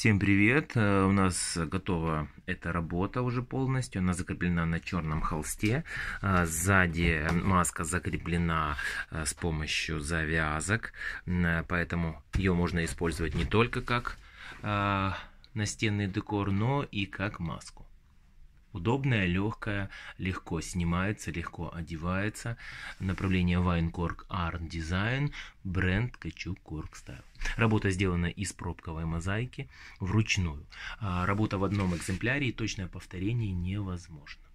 Всем привет! Э, у нас готова эта работа уже полностью. Она закреплена на черном холсте. Э, сзади маска закреплена э, с помощью завязок, поэтому ее можно использовать не только как настенный декор, но и как маску. Удобная, легкая, легко снимается, легко одевается. Направление Вайнкорг Arn Design, бренд Качук Корг Style. Работа сделана из пробковой мозаики вручную. А, работа в одном экземпляре и точное повторение невозможно.